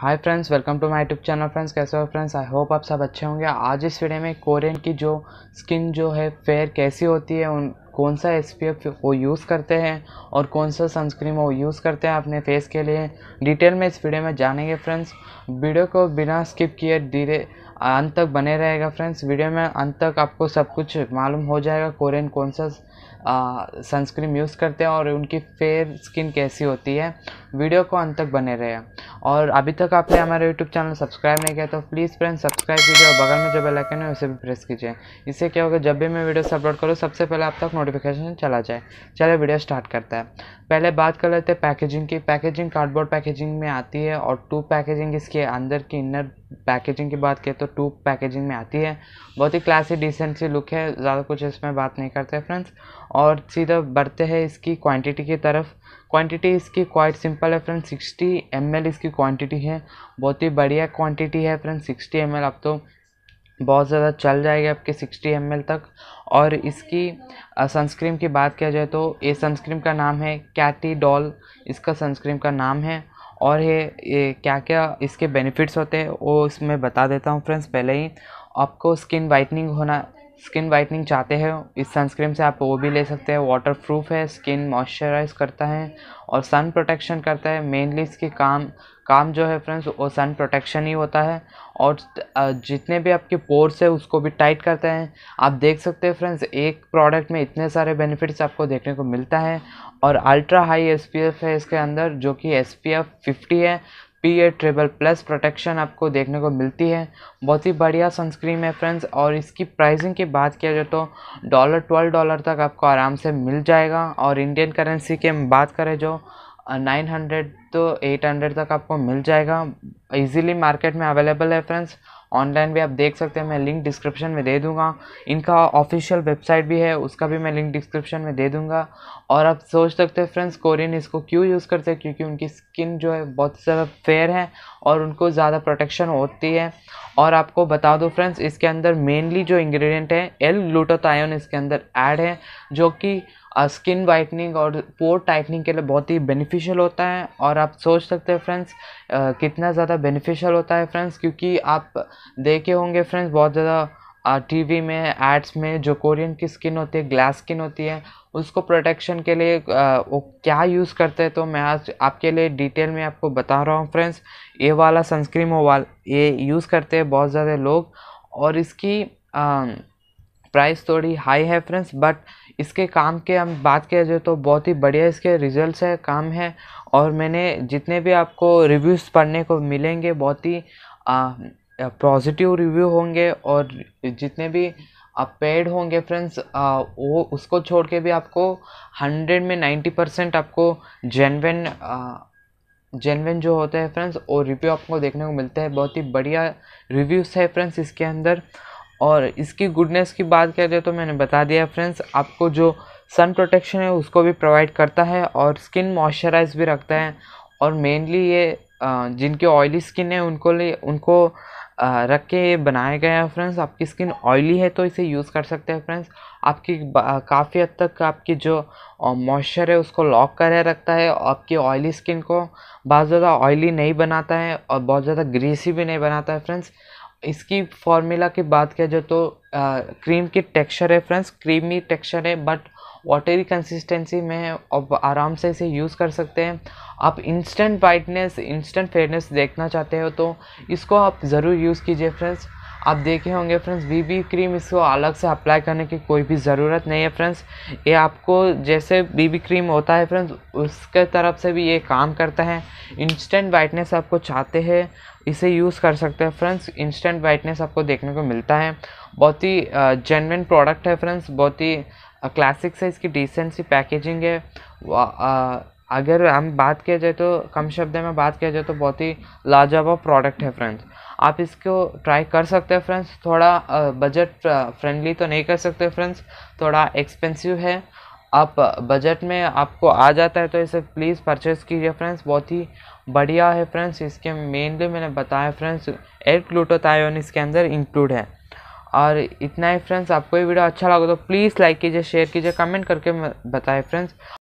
hi friends welcome to my YouTube channel friends कैसे हो friends I hope आप सब अच्छे होंगे आज इस वीडियो में कोरियन की जो स्किन जो है फेयर कैसी होती है उन कौन सा एस पी एफ वो यूज़ करते हैं और कौन सा सनस्क्रीन वो यूज़ करते हैं अपने फेस के लिए डिटेल में इस वीडियो में जानेंगे फ्रेंड्स वीडियो को बिना स्किप किए धीरे अंत तक बने रहेगा फ्रेंड्स वीडियो में अंत तक आपको सब कुछ मालूम हो जाएगा कोरियन कौन सा सनस्क्रीन यूज़ करते हैं और उनकी फेयर स्किन कैसी होती है वीडियो को अंत तक बने रहेगा और अभी तक आपने हमारे यूट्यूब चैनल सब्सक्राइब नहीं किया तो प्लीज़ फ्रेंड सब्सक्राइब कीजिए और बगल में जो बेल आइकन है उसे भी प्रेस कीजिए इससे क्या होगा जब भी मैं वीडियोस अपलोड करूँ सबसे पहले आप तक नोटिफिकेशन चला जाए चलिए वीडियो स्टार्ट करता है पहले बात कर लेते हैं पैकेजिंग की पैकेजिंग कार्डबोर्ड पैकेजिंग में आती है और टू पैकेजिंग इसके अंदर की इनर पैकेजिंग की बात करें तो टू पैकेजिंग में आती है बहुत ही क्लासी डिसेंट सी लुक है ज़्यादा कुछ इसमें बात नहीं करते फ्रेंड्स और सीधा बढ़ते हैं इसकी क्वांटिटी की तरफ क्वांटिटी इसकी क्वाइट सिंपल है फ्रेंड्स 60 एम इसकी क्वांटिटी है बहुत ही बढ़िया क्वांटिटी है फ्रेंड्स 60 एम अब तो बहुत ज़्यादा चल जाएगा आपके 60 एम तक और इसकी सनस्क्रीम की बात किया जाए तो ये सनस्क्रीम का नाम है कैटी डॉल इसका सनस्क्रीम का नाम है और ये ये क्या क्या इसके बेनिफिट्स होते हैं वो इसमें बता देता हूँ फ्रेंड्स पहले ही आपको स्किन वाइटनिंग होना स्किन वाइटनिंग चाहते हैं इस सनस्क्रीन से आप वो भी ले सकते हैं वाटर प्रूफ है स्किन मॉइस्चराइज करता है और सन प्रोटेक्शन करता है मेनली इसके काम काम जो है फ्रेंड्स वो सन प्रोटेक्शन ही होता है और जितने भी आपके पोर्स है उसको भी टाइट करते हैं आप देख सकते हैं फ्रेंड्स एक प्रोडक्ट में इतने सारे बेनिफिट्स आपको देखने को मिलता है और अल्ट्रा हाई एस है इसके अंदर जो कि एस पी है P A treble plus protection आपको देखने को मिलती है बहुत ही बढ़िया सनस्क्रीन है फ्रेंड्स और इसकी प्राइसिंग की बात किया जाए तो डॉलर ट्वेल्व डॉलर तक आपको आराम से मिल जाएगा और इंडियन करेंसी की बात करें जो नाइन हंड्रेड तो एट हंड्रेड तक आपको मिल जाएगा इजीली मार्केट में अवेलेबल है फ्रेंड्स ऑनलाइन भी आप देख सकते हैं मैं लिंक डिस्क्रिप्शन में दे दूंगा इनका ऑफिशियल वेबसाइट भी है उसका भी मैं लिंक डिस्क्रिप्शन में दे दूंगा और आप सोच सकते हैं फ्रेंड्स कोरियन इसको क्यों यूज़ करते हैं क्योंकि उनकी स्किन जो है बहुत ज़्यादा फेयर है और उनको ज़्यादा प्रोटेक्शन होती है और आपको बता दो फ्रेंड्स इसके अंदर मेनली जो इंग्रेडिएंट है एल ग्लूटोथायोन इसके अंदर ऐड है जो कि स्किन वाइटनिंग और पोर टाइटनिंग के लिए बहुत ही बेनिफिशियल होता है और आप सोच सकते हैं फ्रेंड्स कितना ज़्यादा बेनिफिशियल होता है फ्रेंड्स क्योंकि आप देखे होंगे फ्रेंड्स बहुत ज़्यादा टीवी में एड्स में जो कोरियन की स्किन होती है ग्लास स्किन होती है उसको प्रोटेक्शन के लिए आ, वो क्या यूज़ करते हैं तो मैं आज आपके लिए डिटेल में आपको बता रहा हूँ फ्रेंड्स ये वाला सनस्क्रीन वो वाल ये यूज़ करते हैं बहुत ज़्यादा लोग और इसकी प्राइस थोड़ी हाई है फ्रेंड्स बट इसके काम के हम बात किया जाए तो बहुत ही बढ़िया इसके रिजल्ट्स है काम है और मैंने जितने भी आपको रिव्यूज़ पढ़ने को मिलेंगे बहुत ही पॉजिटिव रिव्यू होंगे और जितने भी पेड होंगे फ्रेंड्स वो उसको छोड़ के भी आपको हंड्रेड में नाइन्टी परसेंट आपको जेनविन जेनविन जो होते हैं फ्रेंड्स वो रिव्यू आपको देखने को मिलते हैं बहुत ही बढ़िया रिव्यूज़ है फ्रेंड्स इसके अंदर और इसकी गुडनेस की बात करें तो मैंने बता दिया फ्रेंड्स आपको जो सन प्रोटेक्शन है उसको भी प्रोवाइड करता है और स्किन मॉइस्चराइज भी रखता है और मेनली ये जिनके ऑयली स्किन है उनको ले उनको रख के ये बनाया गया है फ्रेंड्स आपकी स्किन ऑयली है तो इसे यूज़ कर सकते हैं फ्रेंड्स आपकी काफ़ी हद तक आपकी जो मॉइस्चर है उसको लॉक कर रखता है आपकी ऑयली स्किन को बहुत ज़्यादा ऑयली नहीं बनाता है और बहुत ज़्यादा ग्रीसी भी नहीं बनाता है फ्रेंड्स इसकी फॉर्मूला की बात किया जाए तो आ, क्रीम की टेक्सचर है फ्रेंड्स क्रीमी टेक्सचर है बट वाटरी कंसिस्टेंसी में अब आराम से इसे यूज़ कर सकते हैं आप इंस्टेंट वाइटनेस इंस्टेंट फेयरनेस देखना चाहते हो तो इसको आप ज़रूर यूज़ कीजिए फ्रेंड्स आप देखे होंगे फ्रेंड्स बीबी क्रीम इसको अलग से अप्लाई करने की कोई भी ज़रूरत नहीं है फ्रेंड्स ये आपको जैसे बीबी क्रीम होता है फ्रेंड्स उसके तरफ से भी ये काम करता है इंस्टेंट वाइटनेस आपको चाहते हैं इसे यूज़ कर सकते हैं फ्रेंड्स इंस्टेंट वाइटनेस आपको देखने को मिलता है बहुत ही जेनविन प्रोडक्ट है फ्रेंड्स बहुत ही क्लासिक से इसकी डिसेंट सी पैकेजिंग है अगर हम बात किया जाए तो कम शब्द में बात किया जाए तो बहुत ही लाजवाब प्रोडक्ट है फ्रेंड्स आप इसको ट्राई कर सकते हैं फ्रेंड्स थोड़ा बजट फ्रेंडली तो नहीं कर सकते फ्रेंड्स थोड़ा एक्सपेंसिव है आप बजट में आपको आ जाता है तो इसे प्लीज़ परचेस कीजिए फ्रेंड्स बहुत ही बढ़िया है फ्रेंड्स इसके मेनली मैंने बताया फ्रेंड्स एयर ग्लूटोथायोन इसके अंदर इंक्लूड है और इतना ही फ्रेंड्स आपको ये वीडियो अच्छा लगा तो प्लीज़ लाइक कीजिए शेयर कीजिए कमेंट करके बताएं फ्रेंड्स